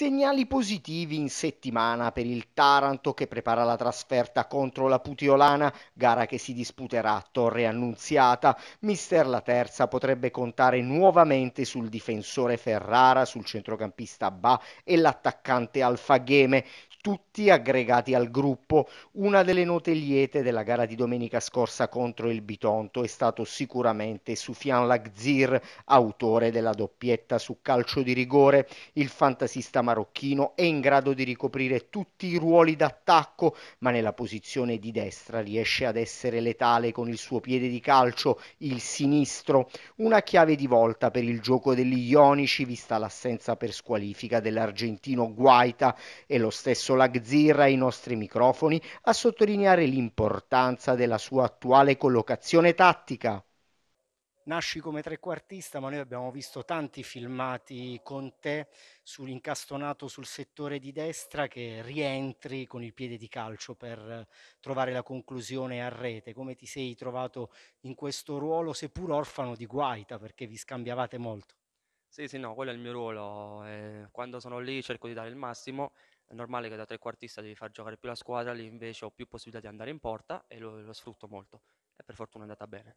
Segnali positivi in settimana per il Taranto che prepara la trasferta contro la Putiolana, gara che si disputerà a Torre Annunziata. Mister La Terza potrebbe contare nuovamente sul difensore Ferrara, sul centrocampista Ba e l'attaccante Alfagheme tutti aggregati al gruppo. Una delle note liete della gara di domenica scorsa contro il Bitonto è stato sicuramente Sufian Lagzir, autore della doppietta su calcio di rigore. Il fantasista marocchino è in grado di ricoprire tutti i ruoli d'attacco, ma nella posizione di destra riesce ad essere letale con il suo piede di calcio, il sinistro, una chiave di volta per il gioco degli Ionici vista l'assenza per squalifica dell'argentino Guaita e lo stesso Lagzirra ai nostri microfoni a sottolineare l'importanza della sua attuale collocazione tattica nasci come trequartista, ma noi abbiamo visto tanti filmati con te sull'incastonato sul settore di destra che rientri con il piede di calcio per trovare la conclusione a rete. Come ti sei trovato in questo ruolo, seppur orfano di guaita, perché vi scambiavate molto? Sì, sì, no, quello è il mio ruolo. Eh, quando sono lì cerco di dare il massimo. È normale che da trequartista devi far giocare più la squadra, lì invece ho più possibilità di andare in porta e lo, lo sfrutto molto. E per fortuna è andata bene.